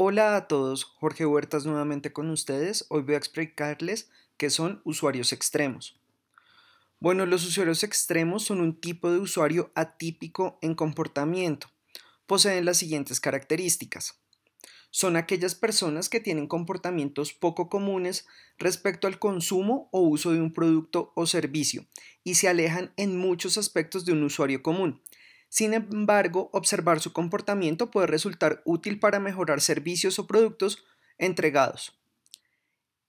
Hola a todos, Jorge Huertas nuevamente con ustedes. Hoy voy a explicarles qué son usuarios extremos. Bueno, los usuarios extremos son un tipo de usuario atípico en comportamiento. Poseen las siguientes características. Son aquellas personas que tienen comportamientos poco comunes respecto al consumo o uso de un producto o servicio y se alejan en muchos aspectos de un usuario común, sin embargo, observar su comportamiento puede resultar útil para mejorar servicios o productos entregados.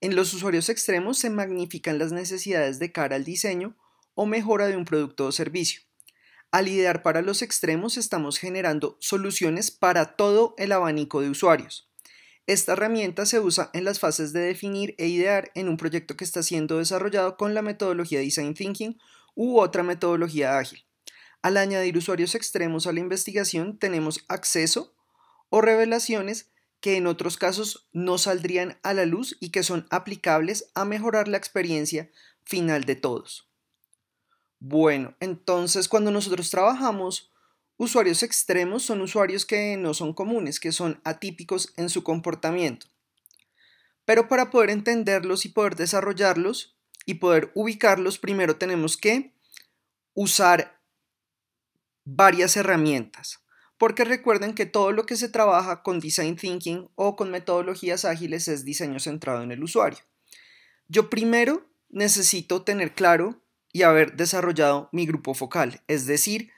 En los usuarios extremos se magnifican las necesidades de cara al diseño o mejora de un producto o servicio. Al idear para los extremos estamos generando soluciones para todo el abanico de usuarios. Esta herramienta se usa en las fases de definir e idear en un proyecto que está siendo desarrollado con la metodología Design Thinking u otra metodología ágil. Al añadir usuarios extremos a la investigación, tenemos acceso o revelaciones que en otros casos no saldrían a la luz y que son aplicables a mejorar la experiencia final de todos. Bueno, entonces cuando nosotros trabajamos, usuarios extremos son usuarios que no son comunes, que son atípicos en su comportamiento. Pero para poder entenderlos y poder desarrollarlos y poder ubicarlos, primero tenemos que usar varias herramientas, porque recuerden que todo lo que se trabaja con design thinking o con metodologías ágiles es diseño centrado en el usuario. Yo primero necesito tener claro y haber desarrollado mi grupo focal, es decir,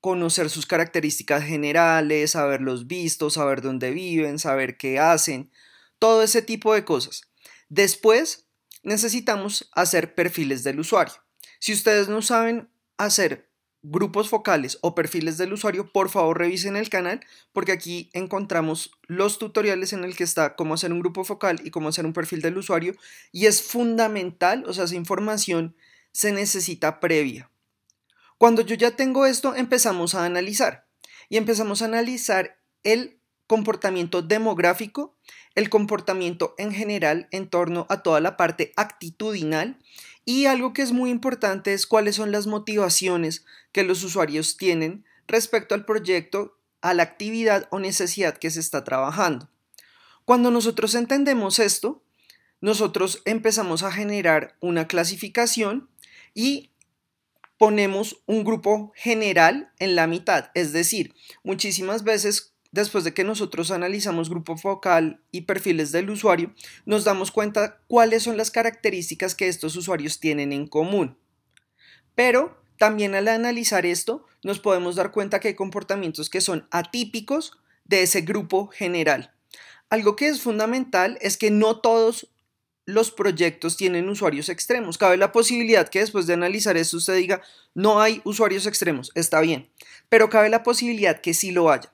conocer sus características generales, haberlos visto, saber dónde viven, saber qué hacen, todo ese tipo de cosas. Después necesitamos hacer perfiles del usuario. Si ustedes no saben hacer grupos focales o perfiles del usuario, por favor revisen el canal porque aquí encontramos los tutoriales en el que está cómo hacer un grupo focal y cómo hacer un perfil del usuario y es fundamental, o sea, esa información se necesita previa. Cuando yo ya tengo esto, empezamos a analizar y empezamos a analizar el comportamiento demográfico, el comportamiento en general en torno a toda la parte actitudinal y algo que es muy importante es cuáles son las motivaciones que los usuarios tienen respecto al proyecto, a la actividad o necesidad que se está trabajando. Cuando nosotros entendemos esto, nosotros empezamos a generar una clasificación y ponemos un grupo general en la mitad. Es decir, muchísimas veces Después de que nosotros analizamos grupo focal y perfiles del usuario, nos damos cuenta cuáles son las características que estos usuarios tienen en común. Pero también al analizar esto, nos podemos dar cuenta que hay comportamientos que son atípicos de ese grupo general. Algo que es fundamental es que no todos los proyectos tienen usuarios extremos. Cabe la posibilidad que después de analizar esto usted diga, no hay usuarios extremos, está bien, pero cabe la posibilidad que sí lo haya.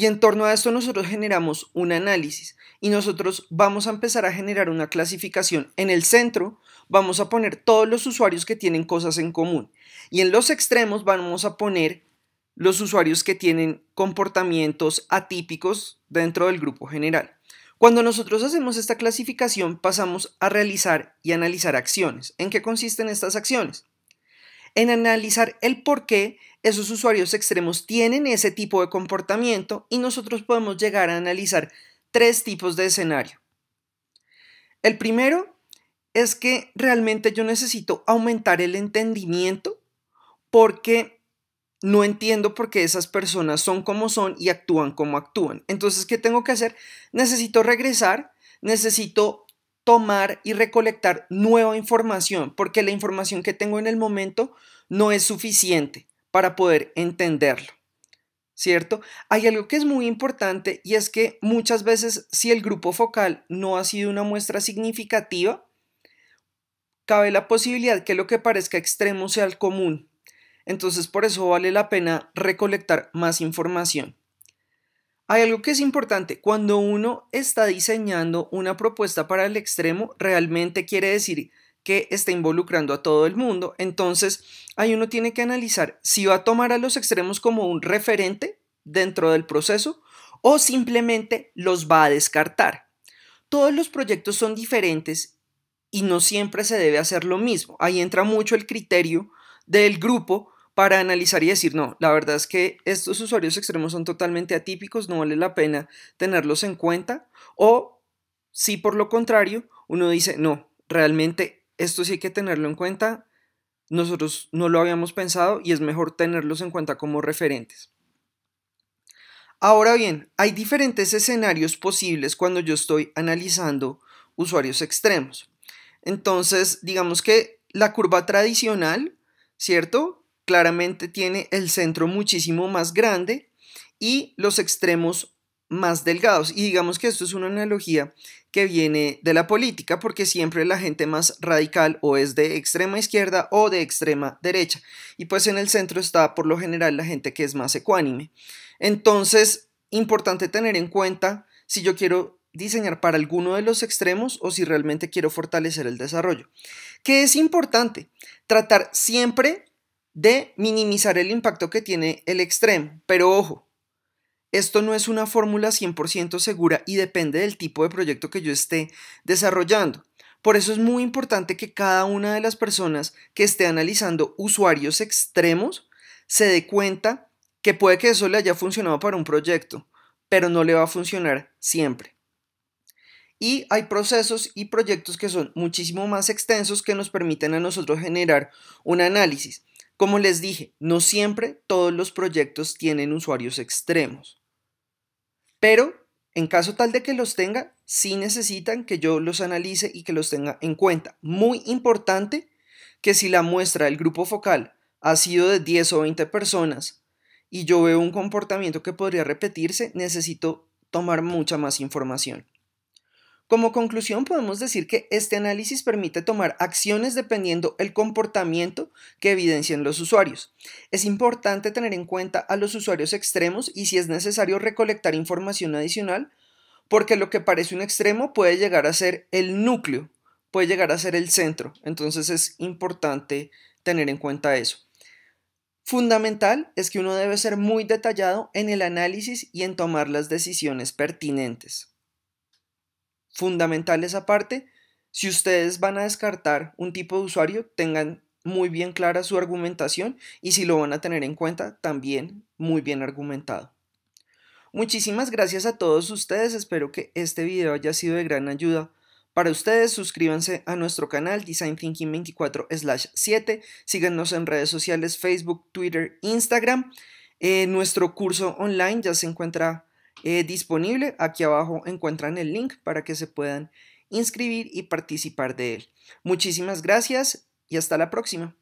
Y en torno a esto nosotros generamos un análisis y nosotros vamos a empezar a generar una clasificación. En el centro vamos a poner todos los usuarios que tienen cosas en común y en los extremos vamos a poner los usuarios que tienen comportamientos atípicos dentro del grupo general. Cuando nosotros hacemos esta clasificación pasamos a realizar y analizar acciones. ¿En qué consisten estas acciones? En analizar el por qué esos usuarios extremos tienen ese tipo de comportamiento y nosotros podemos llegar a analizar tres tipos de escenario. El primero es que realmente yo necesito aumentar el entendimiento porque no entiendo por qué esas personas son como son y actúan como actúan. Entonces, ¿qué tengo que hacer? Necesito regresar, necesito tomar y recolectar nueva información porque la información que tengo en el momento no es suficiente para poder entenderlo. ¿Cierto? Hay algo que es muy importante y es que muchas veces si el grupo focal no ha sido una muestra significativa, cabe la posibilidad que lo que parezca extremo sea el común. Entonces por eso vale la pena recolectar más información. Hay algo que es importante, cuando uno está diseñando una propuesta para el extremo, realmente quiere decir que está involucrando a todo el mundo. Entonces, ahí uno tiene que analizar si va a tomar a los extremos como un referente dentro del proceso o simplemente los va a descartar. Todos los proyectos son diferentes y no siempre se debe hacer lo mismo. Ahí entra mucho el criterio del grupo para analizar y decir, no, la verdad es que estos usuarios extremos son totalmente atípicos, no vale la pena tenerlos en cuenta. O si por lo contrario uno dice, no, realmente esto sí hay que tenerlo en cuenta, nosotros no lo habíamos pensado y es mejor tenerlos en cuenta como referentes. Ahora bien, hay diferentes escenarios posibles cuando yo estoy analizando usuarios extremos. Entonces, digamos que la curva tradicional, ¿cierto? Claramente tiene el centro muchísimo más grande y los extremos más delgados. Y digamos que esto es una analogía que viene de la política, porque siempre la gente más radical o es de extrema izquierda o de extrema derecha. Y pues en el centro está por lo general la gente que es más ecuánime. Entonces, importante tener en cuenta si yo quiero diseñar para alguno de los extremos o si realmente quiero fortalecer el desarrollo. que es importante? Tratar siempre de minimizar el impacto que tiene el extremo, pero ojo, esto no es una fórmula 100% segura y depende del tipo de proyecto que yo esté desarrollando. Por eso es muy importante que cada una de las personas que esté analizando usuarios extremos se dé cuenta que puede que eso le haya funcionado para un proyecto, pero no le va a funcionar siempre. Y hay procesos y proyectos que son muchísimo más extensos que nos permiten a nosotros generar un análisis. Como les dije, no siempre todos los proyectos tienen usuarios extremos. Pero en caso tal de que los tenga, sí necesitan que yo los analice y que los tenga en cuenta. Muy importante que si la muestra del grupo focal ha sido de 10 o 20 personas y yo veo un comportamiento que podría repetirse, necesito tomar mucha más información. Como conclusión, podemos decir que este análisis permite tomar acciones dependiendo el comportamiento que evidencian los usuarios. Es importante tener en cuenta a los usuarios extremos y si es necesario recolectar información adicional, porque lo que parece un extremo puede llegar a ser el núcleo, puede llegar a ser el centro. Entonces es importante tener en cuenta eso. Fundamental es que uno debe ser muy detallado en el análisis y en tomar las decisiones pertinentes fundamentales aparte Si ustedes van a descartar un tipo de usuario, tengan muy bien clara su argumentación y si lo van a tener en cuenta, también muy bien argumentado. Muchísimas gracias a todos ustedes, espero que este video haya sido de gran ayuda. Para ustedes, suscríbanse a nuestro canal Design Thinking 24/7, síganos en redes sociales Facebook, Twitter, Instagram. Eh, nuestro curso online ya se encuentra eh, disponible. Aquí abajo encuentran el link para que se puedan inscribir y participar de él. Muchísimas gracias y hasta la próxima.